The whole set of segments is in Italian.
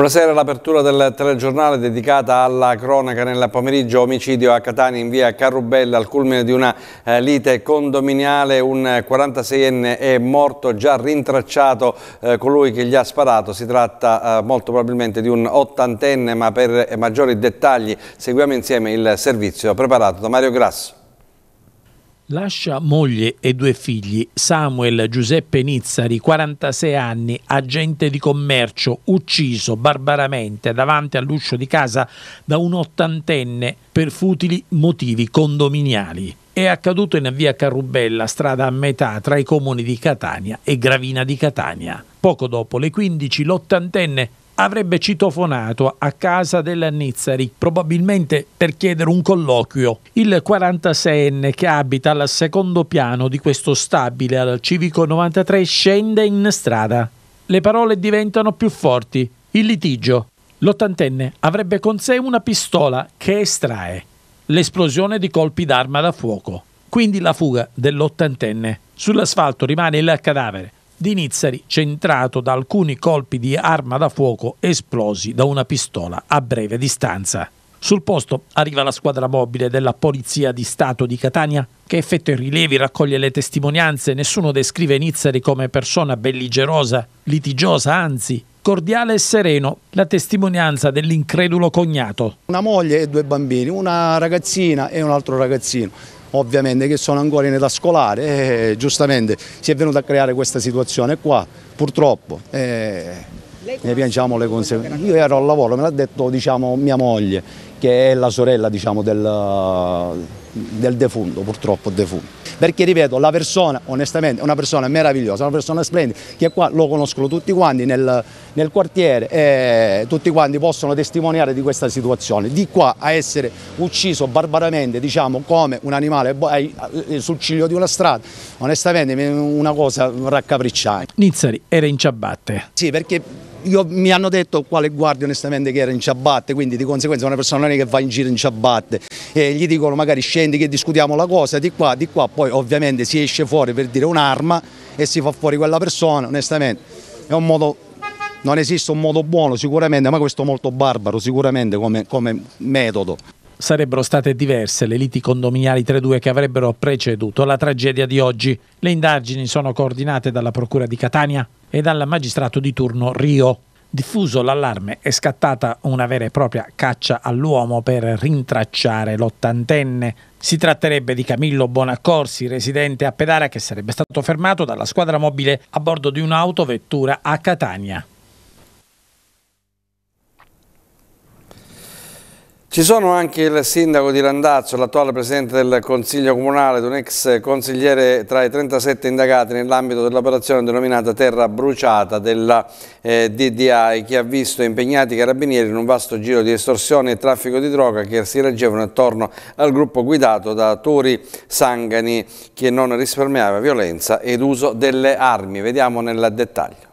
Buonasera, l'apertura del telegiornale dedicata alla cronaca nel pomeriggio, omicidio a Catania in via Carrubella al culmine di una eh, lite condominiale, un 46enne eh, è morto, già rintracciato eh, colui che gli ha sparato, si tratta eh, molto probabilmente di un ottantenne ma per eh, maggiori dettagli seguiamo insieme il servizio preparato da Mario Grasso. Lascia moglie e due figli. Samuel Giuseppe Nizzari, 46 anni, agente di commercio, ucciso barbaramente davanti all'uscio di casa da un ottantenne per futili motivi condominiali. È accaduto in via Carrubella, strada a metà tra i comuni di Catania e Gravina di Catania. Poco dopo le 15 l'ottantenne avrebbe citofonato a casa della Nizzari, probabilmente per chiedere un colloquio. Il 46enne che abita al secondo piano di questo stabile al Civico 93 scende in strada. Le parole diventano più forti. Il litigio. L'ottantenne avrebbe con sé una pistola che estrae. L'esplosione di colpi d'arma da fuoco. Quindi la fuga dell'ottantenne. Sull'asfalto rimane il cadavere, di Nizzari, centrato da alcuni colpi di arma da fuoco esplosi da una pistola a breve distanza. Sul posto arriva la squadra mobile della Polizia di Stato di Catania che effettua i rilievi, raccoglie le testimonianze, nessuno descrive Nizzari come persona belligerosa, litigiosa, anzi cordiale e sereno, la testimonianza dell'incredulo cognato. Una moglie e due bambini, una ragazzina e un altro ragazzino ovviamente che sono ancora in età scolare e eh, giustamente si è venuta a creare questa situazione qua purtroppo eh, ne piangiamo le conseguenze. Io ero al lavoro, me l'ha detto diciamo, mia moglie che è la sorella diciamo, del, del defunto, purtroppo defunto. Perché ripeto, la persona, onestamente, è una persona meravigliosa, una persona splendida, che qua lo conoscono tutti quanti nel, nel quartiere e tutti quanti possono testimoniare di questa situazione. Di qua a essere ucciso barbaramente, diciamo, come un animale eh, sul ciglio di una strada, onestamente è una cosa raccapricciante. Nizzari era in ciabatte. Sì, perché io, mi hanno detto quale guardia onestamente che era in ciabatte, quindi di conseguenza una persona non è che va in giro in ciabatte, e gli dicono magari scendi che discutiamo la cosa, di qua, di qua, poi ovviamente si esce fuori per dire un'arma e si fa fuori quella persona, onestamente è un modo, non esiste un modo buono sicuramente, ma questo molto barbaro sicuramente come, come metodo sarebbero state diverse le liti condominiali tra i due che avrebbero preceduto la tragedia di oggi. Le indagini sono coordinate dalla Procura di Catania e dal magistrato di turno Rio. Diffuso l'allarme è scattata una vera e propria caccia all'uomo per rintracciare l'ottantenne. Si tratterebbe di Camillo Bonaccorsi, residente a Pedara, che sarebbe stato fermato dalla squadra mobile a bordo di un'autovettura a Catania. Ci sono anche il sindaco di Randazzo, l'attuale presidente del Consiglio Comunale ed un ex consigliere tra i 37 indagati nell'ambito dell'operazione denominata Terra Bruciata della eh, DDI che ha visto impegnati i carabinieri in un vasto giro di estorsione e traffico di droga che si reggevano attorno al gruppo guidato da Tori Sangani che non risparmiava violenza ed uso delle armi. Vediamo nel dettaglio.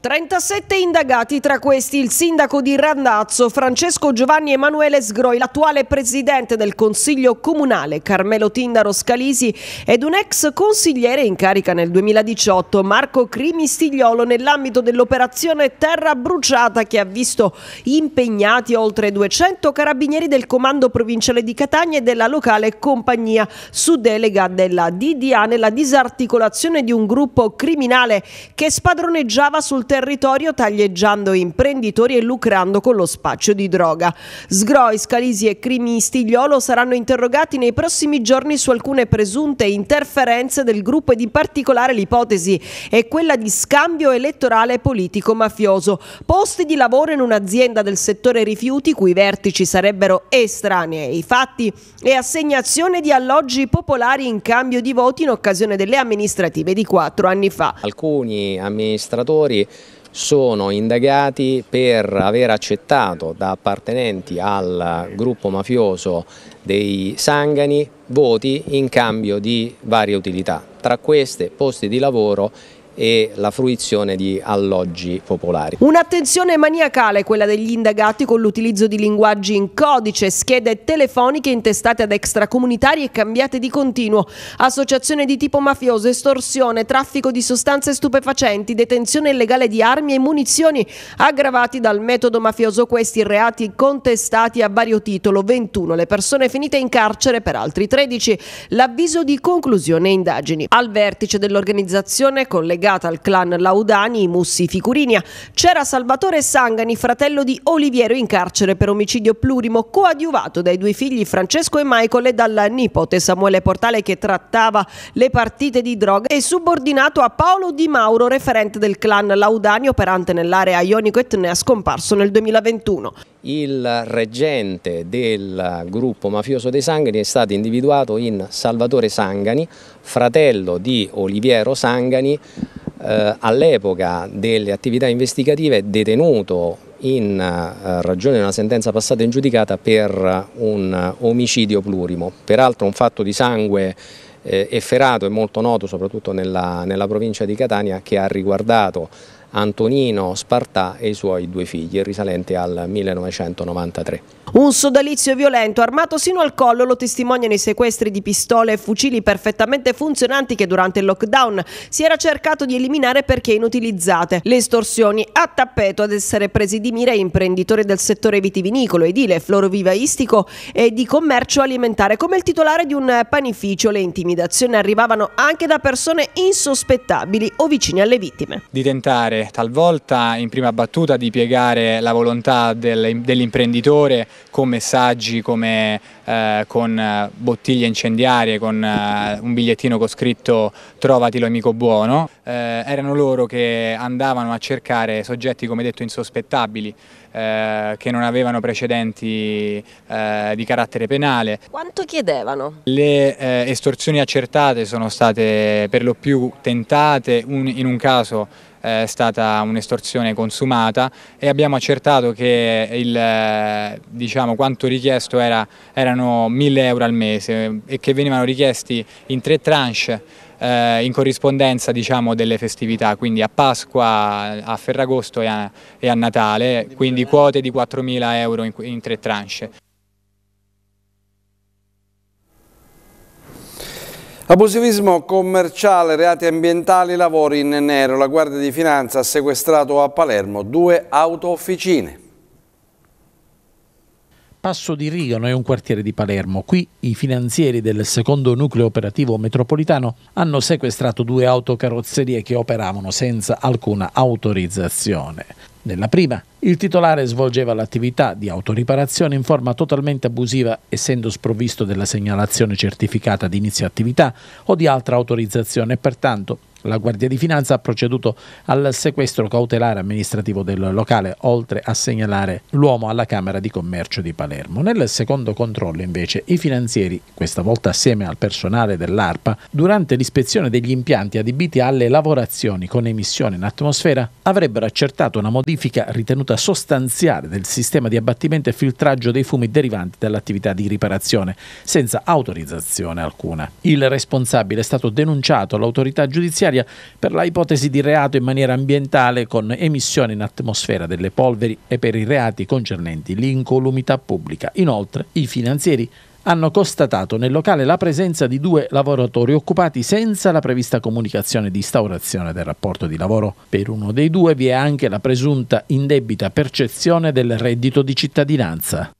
37 indagati, tra questi il sindaco di Randazzo, Francesco Giovanni Emanuele Sgroi, l'attuale presidente del Consiglio Comunale, Carmelo Tindaro Scalisi, ed un ex consigliere in carica nel 2018, Marco Crimistigliolo, nell'ambito dell'operazione Terra Bruciata che ha visto impegnati oltre 200 carabinieri del Comando Provinciale di Catania e della locale compagnia su delega della DDA nella disarticolazione di un gruppo criminale che spadroneggiava sul territorio taglieggiando imprenditori e lucrando con lo spaccio di droga. Sgroi, Scalisi e Crimistigliolo saranno interrogati nei prossimi giorni su alcune presunte interferenze del gruppo e in particolare l'ipotesi è quella di scambio elettorale politico-mafioso. Posti di lavoro in un'azienda del settore rifiuti cui vertici sarebbero estranei ai fatti e assegnazione di alloggi popolari in cambio di voti in occasione delle amministrative di quattro anni fa. Alcuni amministratori sono indagati per aver accettato da appartenenti al gruppo mafioso dei Sangani voti in cambio di varie utilità, tra queste posti di lavoro e la fruizione di alloggi popolari. Un'attenzione maniacale quella degli indagati con l'utilizzo di linguaggi in codice, schede telefoniche intestate ad extracomunitari e cambiate di continuo, associazione di tipo mafioso, estorsione, traffico di sostanze stupefacenti, detenzione illegale di armi e munizioni, aggravati dal metodo mafioso questi reati contestati a vario titolo, 21 le persone finite in carcere per altri 13, l'avviso di conclusione indagini. Al vertice dell'organizzazione collegata legata al clan Laudani, Mussi Ficurinia, c'era Salvatore Sangani, fratello di Oliviero in carcere per omicidio plurimo, coadiuvato dai due figli Francesco e Michael e dal nipote Samuele Portale che trattava le partite di droga e subordinato a Paolo Di Mauro, referente del clan Laudani operante nell'area Ionico-Etnea scomparso nel 2021 il reggente del gruppo mafioso dei Sangani è stato individuato in Salvatore Sangani, fratello di Oliviero Sangani, eh, all'epoca delle attività investigative detenuto in eh, ragione di una sentenza passata in giudicata per un omicidio plurimo, peraltro un fatto di sangue eh, efferato e molto noto soprattutto nella, nella provincia di Catania che ha riguardato Antonino Spartà e i suoi due figli, risalente al 1993. Un sodalizio violento armato sino al collo lo testimoniano i sequestri di pistole e fucili perfettamente funzionanti che durante il lockdown si era cercato di eliminare perché inutilizzate. Le estorsioni a tappeto ad essere presi di mira imprenditori del settore vitivinicolo, edile, florovivaistico e di commercio alimentare come il titolare di un panificio. Le intimidazioni arrivavano anche da persone insospettabili o vicine alle vittime. Di tentare talvolta in prima battuta di piegare la volontà dell'imprenditore con messaggi, come, eh, con eh, bottiglie incendiarie, con eh, un bigliettino con scritto trovati l'amico buono. Eh, erano loro che andavano a cercare soggetti, come detto, insospettabili, eh, che non avevano precedenti eh, di carattere penale. Quanto chiedevano? Le estorsioni accertate sono state per lo più tentate, un, in un caso è stata un'estorsione consumata e abbiamo accertato che il, diciamo, quanto richiesto era, erano 1000 euro al mese e che venivano richiesti in tre tranche eh, in corrispondenza diciamo, delle festività, quindi a Pasqua, a Ferragosto e a, e a Natale, quindi quote di 4.000 euro in, in tre tranche. Abusivismo commerciale, reati ambientali, lavori in nero. La Guardia di Finanza ha sequestrato a Palermo due auto-officine. Passo di Rigano è un quartiere di Palermo. Qui i finanzieri del secondo nucleo operativo metropolitano hanno sequestrato due autocarrozzerie che operavano senza alcuna autorizzazione. Nella prima, il titolare svolgeva l'attività di autoriparazione in forma totalmente abusiva, essendo sprovvisto della segnalazione certificata di inizio attività o di altra autorizzazione e pertanto la Guardia di Finanza ha proceduto al sequestro cautelare amministrativo del locale, oltre a segnalare l'uomo alla Camera di Commercio di Palermo. Nel secondo controllo, invece, i finanzieri, questa volta assieme al personale dell'ARPA, durante l'ispezione degli impianti adibiti alle lavorazioni con emissione in atmosfera, avrebbero accertato una modifica ritenuta sostanziale del sistema di abbattimento e filtraggio dei fumi derivanti dall'attività di riparazione, senza autorizzazione alcuna. Il responsabile è stato denunciato all'autorità giudiziaria Italia per la ipotesi di reato in maniera ambientale con emissione in atmosfera delle polveri e per i reati concernenti l'incolumità pubblica. Inoltre, i finanzieri hanno constatato nel locale la presenza di due lavoratori occupati senza la prevista comunicazione di instaurazione del rapporto di lavoro. Per uno dei due vi è anche la presunta indebita percezione del reddito di cittadinanza.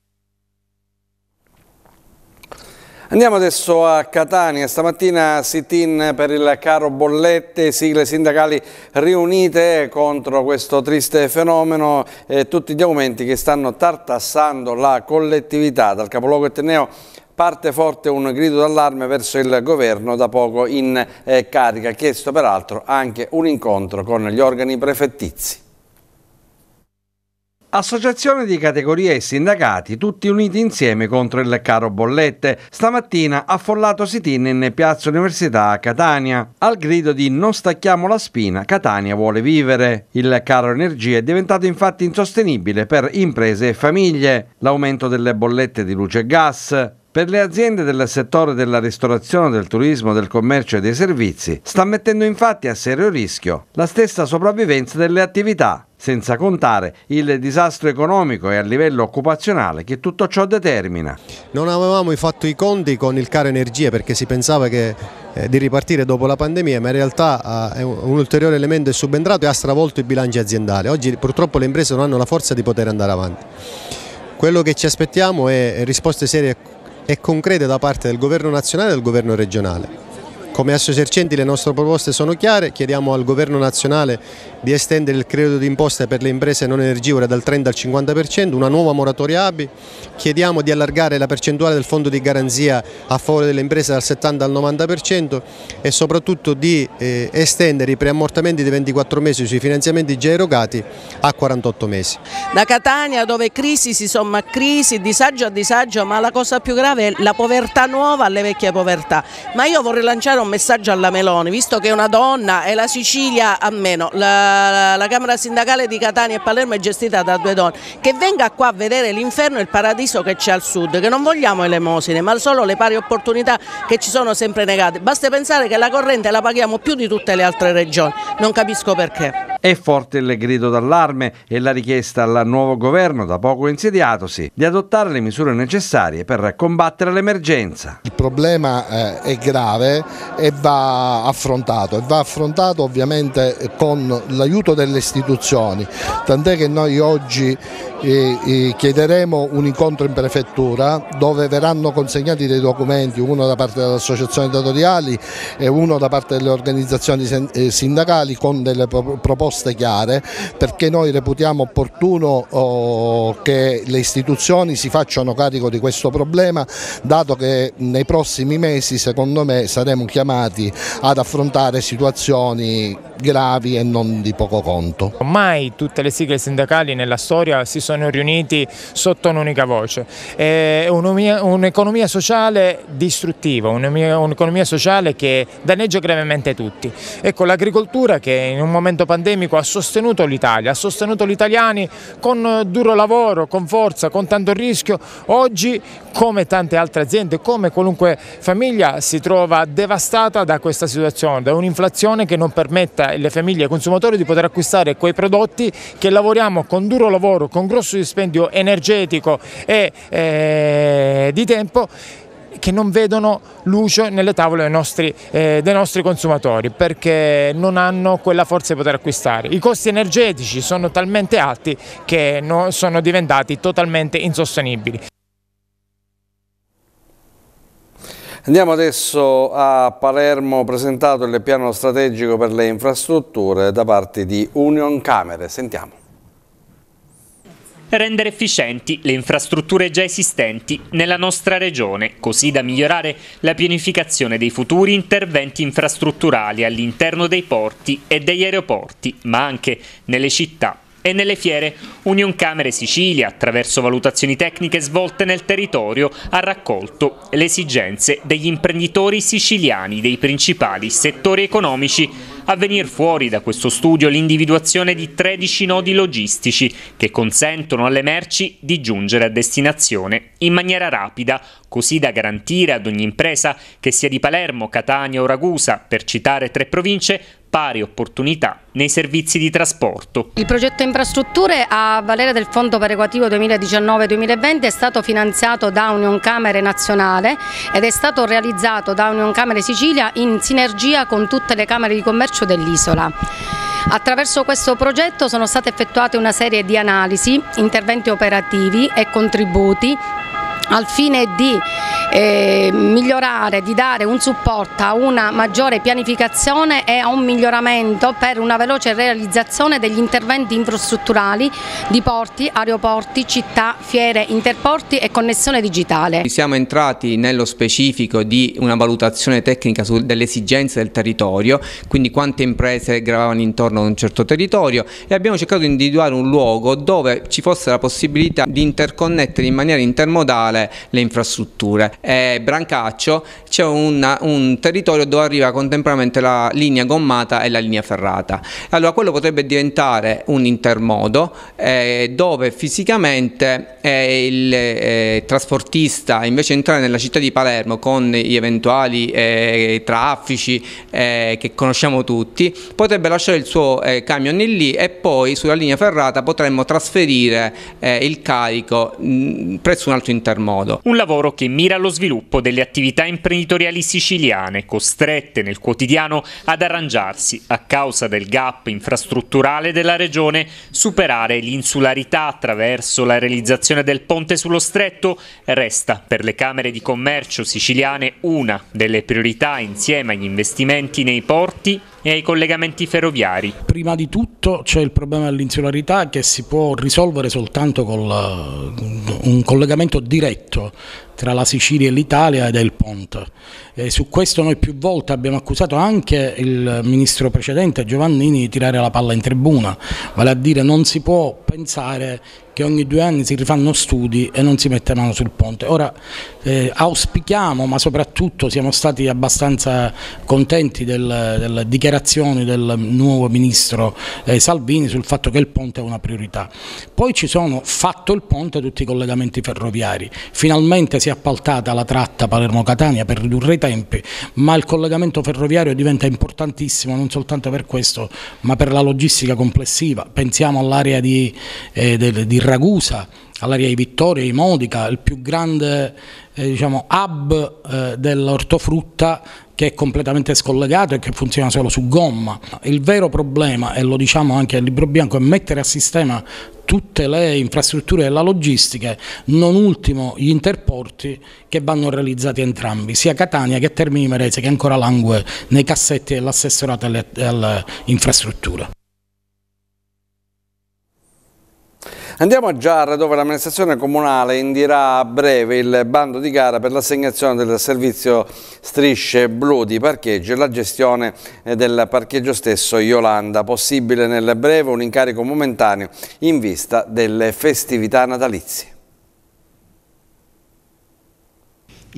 Andiamo adesso a Catania, stamattina sit-in per il caro bollette, sigle sindacali riunite contro questo triste fenomeno e tutti gli aumenti che stanno tartassando la collettività. Dal capoluogo etneo parte forte un grido d'allarme verso il governo da poco in eh, carica, chiesto peraltro anche un incontro con gli organi prefettizi. Associazione di categorie e sindacati, tutti uniti insieme contro il caro bollette. Stamattina affollato sit-in in Piazza Università a Catania. Al grido di non stacchiamo la spina, Catania vuole vivere. Il caro energia è diventato infatti insostenibile per imprese e famiglie. L'aumento delle bollette di luce e gas, per le aziende del settore della ristorazione, del turismo, del commercio e dei servizi sta mettendo infatti a serio rischio la stessa sopravvivenza delle attività senza contare il disastro economico e a livello occupazionale che tutto ciò determina. Non avevamo fatto i conti con il caro energie perché si pensava che, eh, di ripartire dopo la pandemia, ma in realtà eh, un ulteriore elemento è subentrato e ha stravolto i bilanci aziendali. Oggi purtroppo le imprese non hanno la forza di poter andare avanti. Quello che ci aspettiamo è risposte serie e concrete da parte del governo nazionale e del governo regionale come asso le nostre proposte sono chiare, chiediamo al Governo nazionale di estendere il credito d'imposta per le imprese non energivore dal 30 al 50%, una nuova moratoria ABI, chiediamo di allargare la percentuale del fondo di garanzia a favore delle imprese dal 70 al 90% e soprattutto di eh, estendere i preammortamenti di 24 mesi sui finanziamenti già erogati a 48 mesi. Da Catania dove crisi si somma crisi, disagio a disagio, ma la cosa più grave è la povertà nuova alle vecchie povertà. Ma io vorrei lanciare un un messaggio alla Meloni, visto che è una donna e la Sicilia a meno, la, la, la Camera Sindacale di Catania e Palermo è gestita da due donne, che venga qua a vedere l'inferno e il paradiso che c'è al sud, che non vogliamo elemosine, ma solo le pari opportunità che ci sono sempre negate. Basta pensare che la corrente la paghiamo più di tutte le altre regioni, non capisco perché. È forte il grido d'allarme e la richiesta al nuovo governo, da poco insediatosi, di adottare le misure necessarie per combattere l'emergenza. Il problema eh, è grave e va affrontato e va affrontato ovviamente con l'aiuto delle istituzioni, tant'è che noi oggi eh, eh, chiederemo un incontro in prefettura dove verranno consegnati dei documenti, uno da parte delle associazioni datoriali e uno da parte delle organizzazioni sindacali con delle proposte risposte chiare perché noi reputiamo opportuno oh, che le istituzioni si facciano carico di questo problema dato che nei prossimi mesi secondo me saremo chiamati ad affrontare situazioni gravi e non di poco conto. Mai tutte le sigle sindacali nella storia si sono riuniti sotto un'unica voce. È un'economia sociale distruttiva, un'economia sociale che danneggia gravemente tutti. Ecco, l'agricoltura che in un momento pandemico accademico ha sostenuto l'Italia, ha sostenuto gli italiani con eh, duro lavoro, con forza, con tanto rischio. Oggi, come tante altre aziende, come qualunque famiglia, si trova devastata da questa situazione, da un'inflazione che non permette alle famiglie e ai consumatori di poter acquistare quei prodotti che lavoriamo con duro lavoro, con grosso dispendio energetico e eh, di tempo che non vedono luce nelle tavole dei nostri, eh, dei nostri, consumatori perché non hanno quella forza di poter acquistare. I costi energetici sono talmente alti che no, sono diventati totalmente insostenibili. Andiamo adesso a Palermo, presentato il piano strategico per le infrastrutture da parte di Union Camere. Sentiamo rendere efficienti le infrastrutture già esistenti nella nostra regione, così da migliorare la pianificazione dei futuri interventi infrastrutturali all'interno dei porti e degli aeroporti, ma anche nelle città e nelle fiere Union Camere Sicilia, attraverso valutazioni tecniche svolte nel territorio, ha raccolto le esigenze degli imprenditori siciliani dei principali settori economici a venire fuori da questo studio l'individuazione di 13 nodi logistici che consentono alle merci di giungere a destinazione in maniera rapida, così da garantire ad ogni impresa, che sia di Palermo, Catania o Ragusa, per citare tre province, pari opportunità nei servizi di trasporto. Il progetto infrastrutture a valere del fondo perequativo 2019-2020 è stato finanziato da Union Camere Nazionale ed è stato realizzato da Union Camere Sicilia in sinergia con tutte le Camere di Commercio dell'isola. Attraverso questo progetto sono state effettuate una serie di analisi, interventi operativi e contributi al fine di eh, migliorare, di dare un supporto a una maggiore pianificazione e a un miglioramento per una veloce realizzazione degli interventi infrastrutturali di porti, aeroporti, città, fiere, interporti e connessione digitale. Siamo entrati nello specifico di una valutazione tecnica delle esigenze del territorio, quindi quante imprese gravavano intorno a un certo territorio e abbiamo cercato di individuare un luogo dove ci fosse la possibilità di interconnettere in maniera intermodale le, le infrastrutture. E Brancaccio c'è un territorio dove arriva contemporaneamente la linea gommata e la linea ferrata. Allora quello potrebbe diventare un intermodo eh, dove fisicamente eh, il eh, trasportista invece di entrare nella città di Palermo con gli eventuali eh, traffici eh, che conosciamo tutti, potrebbe lasciare il suo eh, camion lì e poi sulla linea ferrata potremmo trasferire il carico mh, mm, presso un altro intermodo modo. Un lavoro che mira allo sviluppo delle attività imprenditoriali siciliane, costrette nel quotidiano ad arrangiarsi a causa del gap infrastrutturale della regione, superare l'insularità attraverso la realizzazione del ponte sullo stretto resta per le Camere di Commercio siciliane una delle priorità insieme agli investimenti nei porti e ai collegamenti ferroviari. Prima di tutto c'è il problema dell'insularità che si può risolvere soltanto con eh, un collegamento diretto tra la Sicilia e l'Italia ed è il ponte. E su questo noi più volte abbiamo accusato anche il ministro precedente Giovannini di tirare la palla in tribuna, vale a dire non si può pensare che ogni due anni si rifanno studi e non si mette mano sul ponte. Ora eh, auspichiamo, ma soprattutto siamo stati abbastanza contenti del, delle dichiarazioni del nuovo ministro eh, Salvini sul fatto che il ponte è una priorità. Poi ci sono fatto il ponte tutti i collegamenti ferroviari. Finalmente si fosse appaltata la tratta Palermo-Catania per ridurre i tempi, ma il collegamento ferroviario diventa importantissimo non soltanto per questo, ma per la logistica complessiva. Pensiamo all'area di, eh, di Ragusa, all'area di Vittoria, di Modica, il più grande eh, diciamo, hub eh, dell'ortofrutta che è completamente scollegato e che funziona solo su gomma. Il vero problema, e lo diciamo anche al libro bianco, è mettere a sistema tutte le infrastrutture della logistica, non ultimo gli interporti che vanno realizzati entrambi, sia Catania che Termini Merese che ancora langue nei cassetti dell'assessorato alle infrastrutture. Andiamo a Giarra dove l'amministrazione comunale indirà a breve il bando di gara per l'assegnazione del servizio strisce blu di parcheggio e la gestione eh, del parcheggio stesso Iolanda, possibile nel breve un incarico momentaneo in vista delle festività natalizie.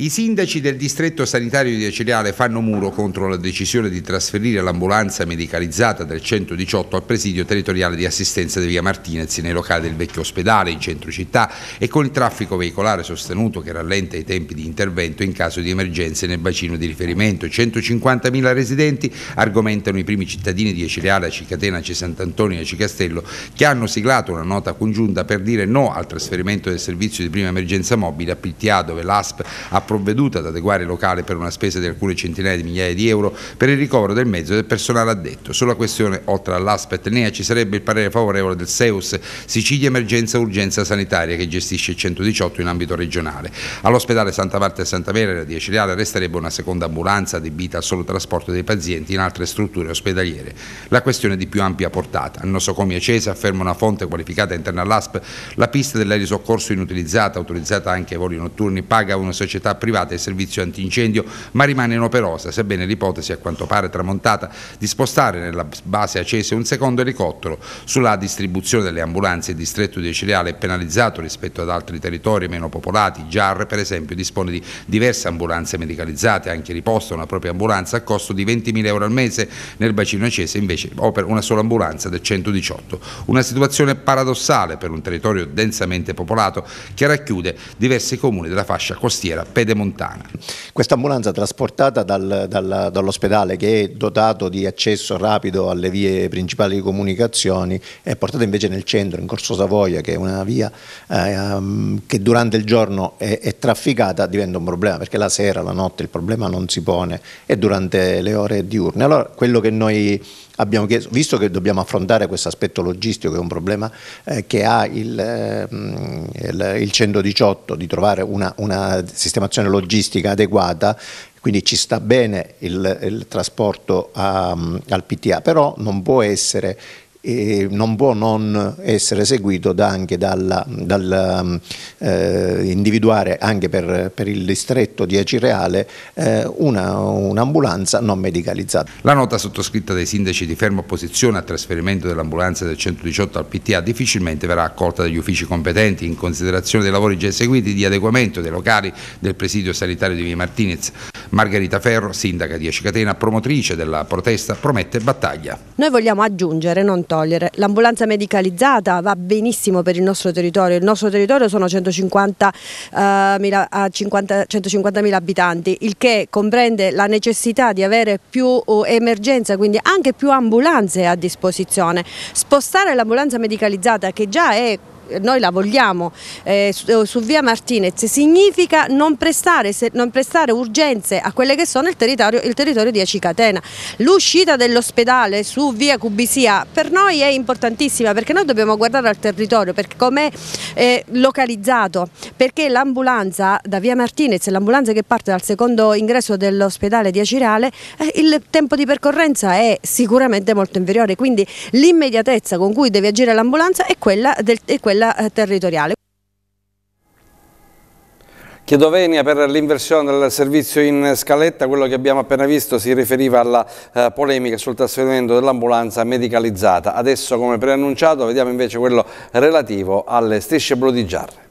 I sindaci del distretto sanitario di Acireale fanno muro contro la decisione di trasferire l'ambulanza medicalizzata del 118 al presidio territoriale di assistenza di via Martinez nei locali del vecchio ospedale in centro città e con il traffico veicolare sostenuto che rallenta i tempi di intervento in caso di emergenze nel bacino di riferimento. 150.000 residenti argomentano i primi cittadini di Acireale, Cicatena, Cesant'Antonio e Acicastello che hanno siglato una nota congiunta per dire no al trasferimento del servizio di prima emergenza mobile a PTA dove l'ASP ha provveduto ad adeguare il locale per una spesa di alcune centinaia di migliaia di euro per il ricovero del mezzo del personale addetto. Sulla questione, oltre all'aspet NEA, ci sarebbe il parere favorevole del SEUS Sicilia Emergenza Urgenza Sanitaria che gestisce il 118 in ambito regionale. All'ospedale Santa Marta e Santa Vera 10 reale, resterebbe una seconda ambulanza adibita al solo trasporto dei pazienti in altre strutture ospedaliere. La questione è di più ampia portata. Al nosocomio Cesa afferma una fonte qualificata interna all'ASP la pista dell'aerosoccorso inutilizzata, autorizzata anche ai voli notturni, paga una società società privata il servizio antincendio, ma rimane inoperosa, sebbene l'ipotesi a quanto pare tramontata di spostare nella base acese un secondo elicottero sulla distribuzione delle ambulanze il distretto di Cireale è penalizzato rispetto ad altri territori meno popolati. Giarre, per esempio, dispone di diverse ambulanze medicalizzate, anche riposta una propria ambulanza a costo di 20.000 euro al mese, nel bacino acese invece opera una sola ambulanza del 118. Una situazione paradossale per un territorio densamente popolato che racchiude diversi comuni della fascia costiera. Per pedemontana. Questa ambulanza trasportata dal, dal, dall'ospedale che è dotato di accesso rapido alle vie principali di comunicazioni è portata invece nel centro, in Corso Savoia, che è una via eh, che durante il giorno è, è trafficata, diventa un problema perché la sera, la notte il problema non si pone e durante le ore diurne. Allora quello che noi abbiamo chiesto, visto che dobbiamo affrontare questo aspetto logistico che è un problema eh, che ha il, eh, il, il 118 di trovare un sistema formazione logistica adeguata, quindi ci sta bene il, il trasporto ehm, a, al PTA, però non può essere eh, non può non essere seguito da anche dal dal, mm, eh, individuare anche per, per, il distretto di Acireale eh, un'ambulanza un non medicalizzata. La nota sottoscritta dai sindaci di ferma opposizione al trasferimento dell'ambulanza del 118 al PTA difficilmente verrà accolta dagli uffici competenti in considerazione dei lavori già eseguiti di adeguamento dei locali del presidio sanitario di Via Martinez. Margherita Ferro, sindaca di Ecicatena, promotrice della protesta, promette battaglia. Noi vogliamo aggiungere, non togliere. L'ambulanza medicalizzata va benissimo per il nostro territorio. Il nostro territorio sono 150.000 uh, 50, 150 abitanti, il che comprende la necessità di avere più emergenza, quindi anche più ambulanze a disposizione. Spostare l'ambulanza medicalizzata che già è noi la vogliamo, eh, su, eh, su, via Martinez, significa non prestare, se, non prestare, urgenze a quelle che sono il territorio, il territorio di Acicatena. L'uscita dell'ospedale su via Cubisia per noi è importantissima perché noi dobbiamo guardare al territorio, perché com'è eh, localizzato, perché l'ambulanza da via Martinez, l'ambulanza che parte dal secondo ingresso dell'ospedale di Acireale, eh, il tempo di percorrenza è sicuramente molto inferiore, quindi l'immediatezza con cui deve agire l'ambulanza è quella del, è quella quella eh, territoriale. Chiedo venia per l'inversione del servizio in scaletta, quello che abbiamo appena visto si riferiva alla eh, polemica sul trasferimento dell'ambulanza medicalizzata. Adesso come preannunciato vediamo invece quello relativo alle strisce blu di giarre.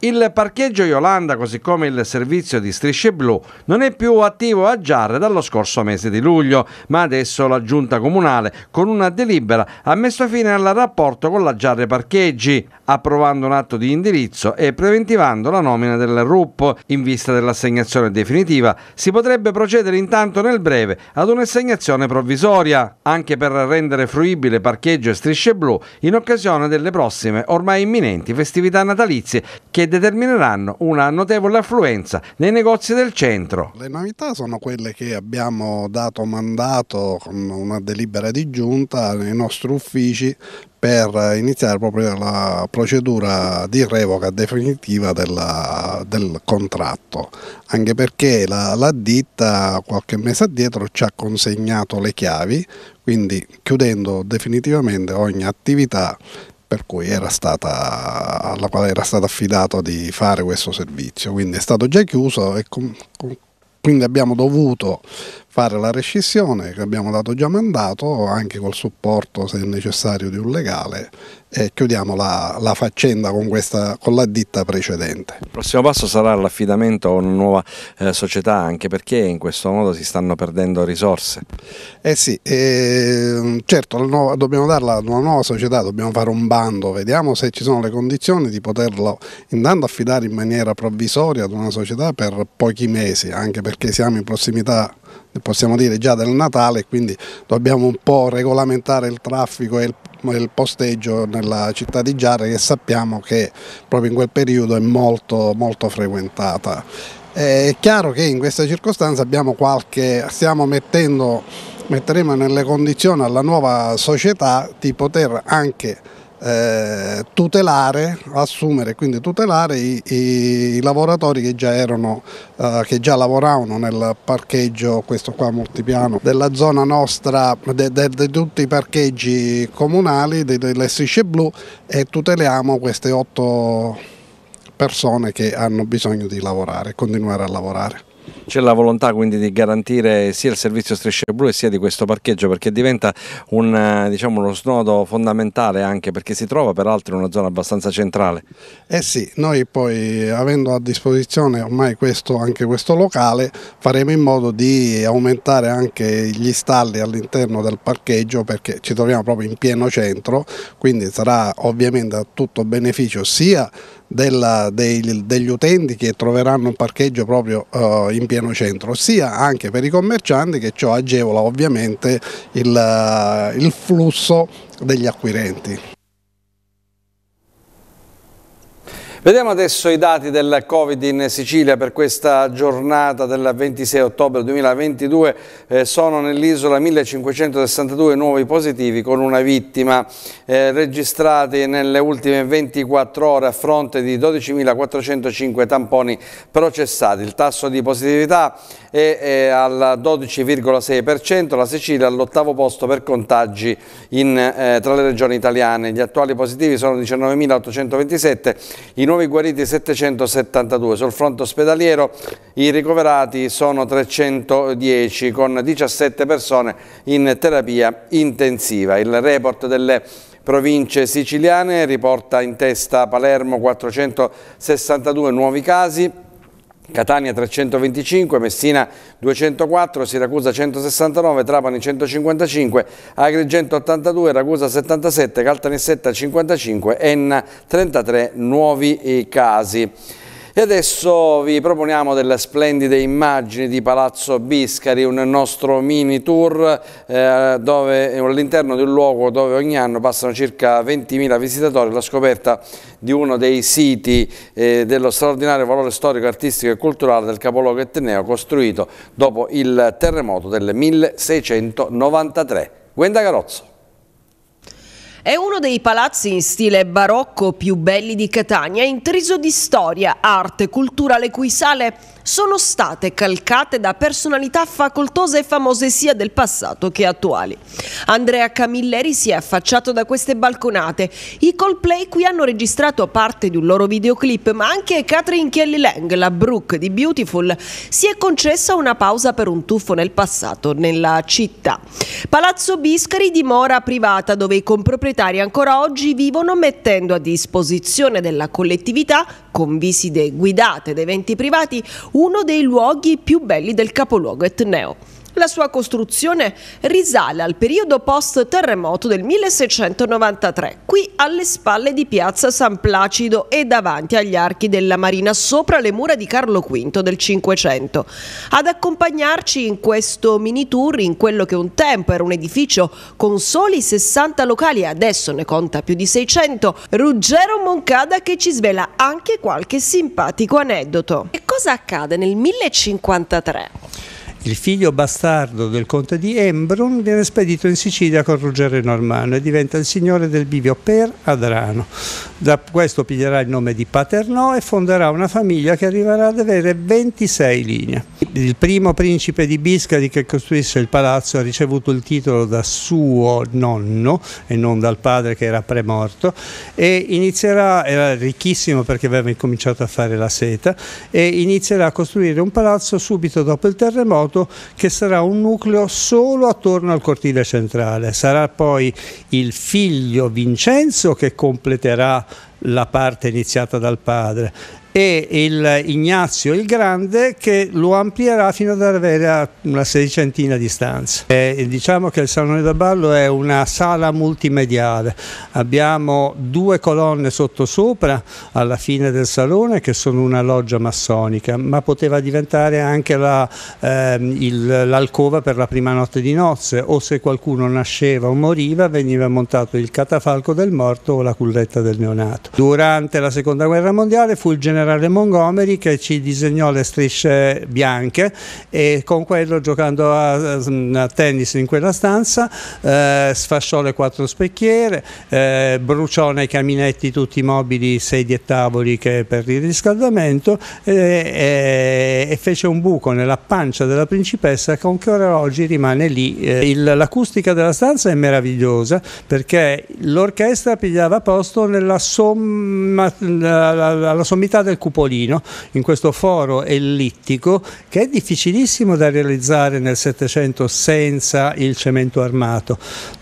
Il parcheggio Yolanda, così come il servizio di Strisce Blu, non è più attivo a Giarre dallo scorso mese di luglio, ma adesso la Giunta Comunale, con una delibera, ha messo fine al rapporto con la Giarre Parcheggi, approvando un atto di indirizzo e preventivando la nomina del RUP. In vista dell'assegnazione definitiva, si potrebbe procedere intanto nel breve ad un'assegnazione provvisoria, anche per rendere fruibile parcheggio e Strisce Blu in occasione delle prossime, ormai imminenti, festività natalizie che determineranno una notevole affluenza nei negozi del centro. Le novità sono quelle che abbiamo dato mandato con una delibera di giunta nei nostri uffici per iniziare proprio la procedura di revoca definitiva della, del contratto, anche perché la, la ditta qualche mese addietro ci ha consegnato le chiavi, quindi chiudendo definitivamente ogni attività per cui era stata, alla quale era stato affidato di fare questo servizio. Quindi è stato già chiuso e com- com- quindi abbiamo dovuto fare la rescissione che abbiamo dato già mandato, anche col supporto se necessario di un legale, e chiudiamo la, la faccenda con, questa, con, la ditta precedente. Il prossimo passo sarà l'affidamento a una nuova eh, società, anche perché in questo modo si stanno perdendo risorse. Eh sì, eh, certo, nuova, dobbiamo darla a una nuova società, dobbiamo fare un bando, vediamo se ci sono le condizioni di poterlo intanto affidare in maniera provvisoria ad una società per pochi mesi, anche perché siamo in prossimità possiamo dire già del Natale, quindi dobbiamo un po' regolamentare il traffico e il il posteggio nella città di Giarre che sappiamo che proprio in quel periodo è molto, molto frequentata. È chiaro che in questa circostanza abbiamo qualche, stiamo mettendo, metteremo nelle condizioni alla nuova società di poter anche eh, tutelare, assumere e quindi tutelare i, i lavoratori che già, erano, eh, che già, lavoravano nel parcheggio, questo qua multipiano, della zona nostra, di tutti i parcheggi comunali, delle strisce blu e tuteliamo queste otto persone che hanno bisogno di lavorare, continuare a lavorare. C'è la volontà quindi di garantire sia il servizio Strisce Blu e sia di questo parcheggio perché diventa un, eh, diciamo, uno snodo fondamentale anche perché si trova peraltro in una zona abbastanza centrale. Eh sì, noi poi avendo a disposizione ormai questo, anche questo locale faremo in modo di aumentare anche gli stalli all'interno del parcheggio perché ci troviamo proprio in pieno centro, quindi sarà ovviamente a tutto beneficio sia della, dei, degli utenti che troveranno un parcheggio proprio uh, in pieno centro, sia anche per i commercianti che ciò agevola ovviamente il, uh, il flusso degli acquirenti. Vediamo adesso i dati del Covid in Sicilia per questa giornata del 26 ottobre 2022. Eh, sono nell'isola 1562 nuovi positivi con una vittima eh, registrati nelle ultime 24 ore a fronte di 12.405 tamponi processati. Il tasso di positività è, è al 12,6%, la Sicilia è all'ottavo posto per contagi in, eh, tra le regioni italiane. Gli attuali positivi sono 19.827, i nuovi nuovi guariti 772. Sul fronte ospedaliero i ricoverati sono 310 con 17 persone in terapia intensiva. Il report delle province siciliane riporta in testa Palermo 462 nuovi casi, Catania 325, Messina 204, Siracusa 169, Trapani 155, Agrigento 82, Ragusa 77, Caltanissetta 55, Enna 33 nuovi eh, casi. E adesso vi proponiamo delle splendide immagini di Palazzo Biscari, un nostro mini tour eh, all'interno di un luogo dove ogni anno passano circa 20.000 visitatori la scoperta di uno dei siti eh, dello straordinario valore storico, artistico e culturale del capoluogo etneo costruito dopo il terremoto del 1693. Guenda Carozzo. È uno dei palazzi in stile barocco più belli di Catania, intriso di storia, arte, cultura, le cui sale sono state calcate da personalità facoltose e famose sia del passato che attuali. Andrea Camilleri si è affacciato da queste balconate. I Coldplay qui hanno registrato parte di un loro videoclip, ma anche Catherine Kelly Lang, la Brooke di Beautiful, si è concessa una pausa per un tuffo nel passato nella città. Palazzo Biscari dimora privata dove i comproprietari ancora oggi vivono mettendo a disposizione della collettività, con visite guidate ed eventi privati, uno dei luoghi più belli del capoluogo etneo. La sua costruzione risale al periodo post-terremoto del 1693, qui alle spalle di piazza San Placido e davanti agli archi della Marina, sopra le mura di Carlo V del Cinquecento. Ad accompagnarci in questo mini tour, in quello che un tempo era un edificio con soli 60 locali e adesso ne conta più di 600, Ruggero Moncada che ci svela anche qualche simpatico aneddoto. E cosa accade nel 1053? il figlio bastardo del conte di Embrun viene spedito in Sicilia con Ruggero Normanno e diventa il signore del bivio per Adrano. Da questo piglierà il nome di Paternò e fonderà una famiglia che arriverà ad avere 26 linee. Il primo principe di Biscari che costruisse il palazzo ha ricevuto il titolo da suo nonno e non dal padre che era premorto e inizierà, era ricchissimo perché aveva incominciato a fare la seta, e inizierà a costruire un palazzo subito dopo il terremoto fatto che sarà un nucleo solo attorno al cortile centrale. Sarà poi il figlio Vincenzo che completerà la parte iniziata dal padre e il Ignazio il Grande che lo amplierà fino ad arrivare a una sedicentina di stanze. E diciamo che il Salone da Ballo è una sala multimediale, abbiamo due colonne sottosopra alla fine del salone che sono una loggia massonica, ma poteva diventare anche ehm, l'alcova la, eh, per la prima notte di nozze o se qualcuno nasceva o moriva veniva montato il catafalco del morto o la culletta del neonato. Durante la seconda guerra mondiale fu il generale le Montgomery che ci disegnò le strisce bianche e con quello giocando a, a tennis in quella stanza eh, sfasciò le quattro specchiere, eh, bruciò nei caminetti tutti i mobili, sedie e tavoli che per il riscaldamento e, e fece un buco nella pancia della principessa che ancora oggi rimane lì. Eh, il, l'acustica della stanza è meravigliosa perché l'orchestra pigliava posto nella somma, alla, alla sommità del Cupolino in questo foro ellittico che è difficilissimo da realizzare nel Settecento senza il cemento armato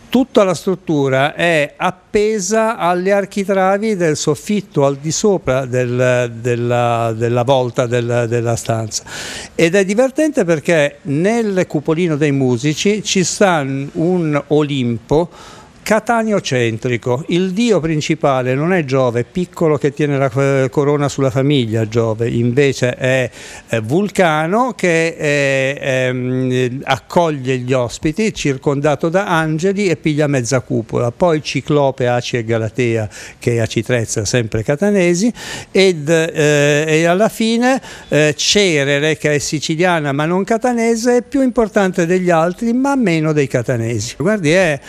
tutta la struttura è appesa alle architravi del soffitto al di sopra del, della, della, volta del, della stanza ed è divertente perché nel cupolino dei musici ci sta un Olimpo Cataniocentrico, il dio principale non è Giove, piccolo che tiene la eh, corona sulla famiglia Giove, invece è eh, Vulcano che è, eh, è, ehm, accoglie gli ospiti, circondato da angeli e piglia mezza cupola, poi Ciclope, Aci e Galatea che è acitrezza sempre catanesi ed, eh, e alla fine eh, Cerere che è siciliana ma non catanese è più importante degli altri ma meno dei catanesi. Guardi è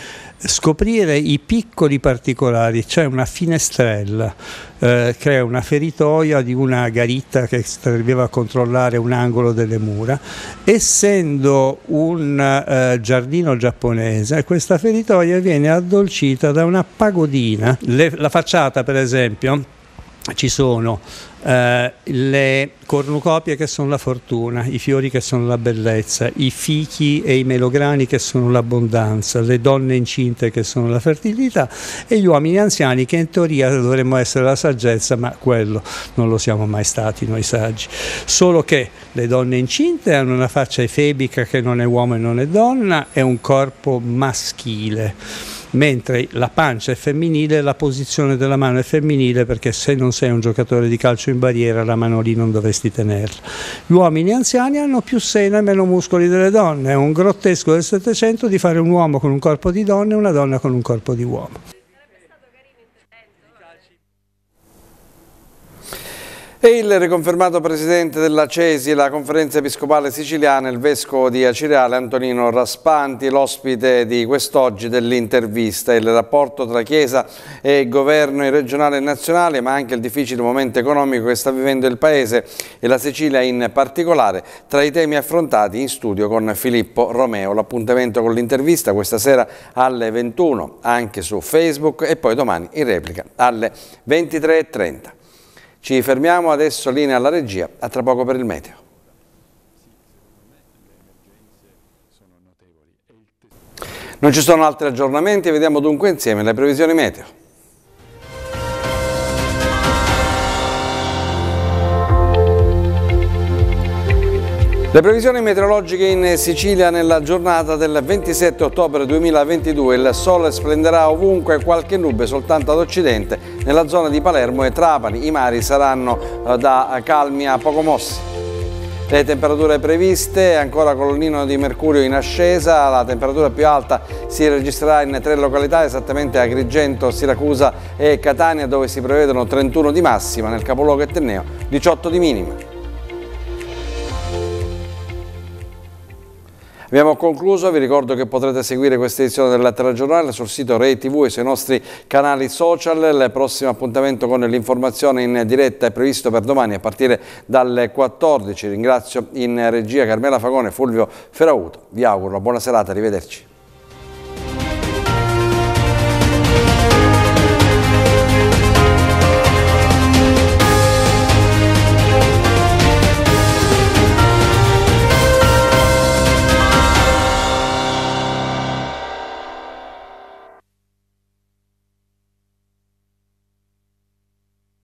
scoprire i piccoli particolari, cioè una finestrella eh, che è una feritoia di una garitta che serviva a controllare un angolo delle mura. Essendo un eh, giardino giapponese, questa feritoia viene addolcita da una pagodina. Le, la facciata, per esempio, ci sono eh, le cornucopie che sono la fortuna, i fiori che sono la bellezza, i fichi e i melograni che sono l'abbondanza, le donne incinte che sono la fertilità e gli uomini anziani che in teoria dovremmo essere la saggezza, ma quello non lo siamo mai stati noi saggi. Solo che le donne incinte hanno una faccia efebica che non è uomo e non è donna è un corpo maschile mentre la pancia è femminile, la posizione della mano è femminile perché se non sei un giocatore di calcio in barriera la mano lì non dovresti tenerla. Gli uomini anziani hanno più seno e meno muscoli delle donne, è un grottesco del Settecento di fare un uomo con un corpo di donna e una donna con un corpo di uomo. E il riconfermato presidente della Cesi, la conferenza episcopale siciliana, il vescovo di Acireale Antonino Raspanti, l'ospite di quest'oggi dell'intervista. Il rapporto tra Chiesa e governo in regionale e nazionale, ma anche il difficile momento economico che sta vivendo il Paese e la Sicilia in particolare, tra i temi affrontati in studio con Filippo Romeo. L'appuntamento con l'intervista questa sera alle 21, anche su Facebook e poi domani in replica alle 23.30. Ci fermiamo adesso linea alla regia, a tra poco per il meteo. Non ci sono altri aggiornamenti, vediamo dunque insieme le previsioni meteo. Le previsioni meteorologiche in Sicilia nella giornata del 27 ottobre 2022. Il sole splenderà ovunque, qualche nube soltanto ad occidente, nella zona di Palermo e Trapani. I mari saranno eh, da calmi a poco mossi. Le temperature previste, ancora colonnino di mercurio in ascesa, la temperatura più alta si registrerà in tre località, esattamente Agrigento, Siracusa e Catania, dove si prevedono 31 di massima, nel capoluogo Etneo 18 di minima. Abbiamo concluso, vi ricordo che potrete seguire questa edizione della telegiornale sul sito Rei TV e sui nostri canali social. Il prossimo appuntamento con l'informazione in diretta è previsto per domani a partire dalle 14. Ringrazio in regia Carmela Fagone e Fulvio Ferauto. Vi auguro una buona serata, arrivederci.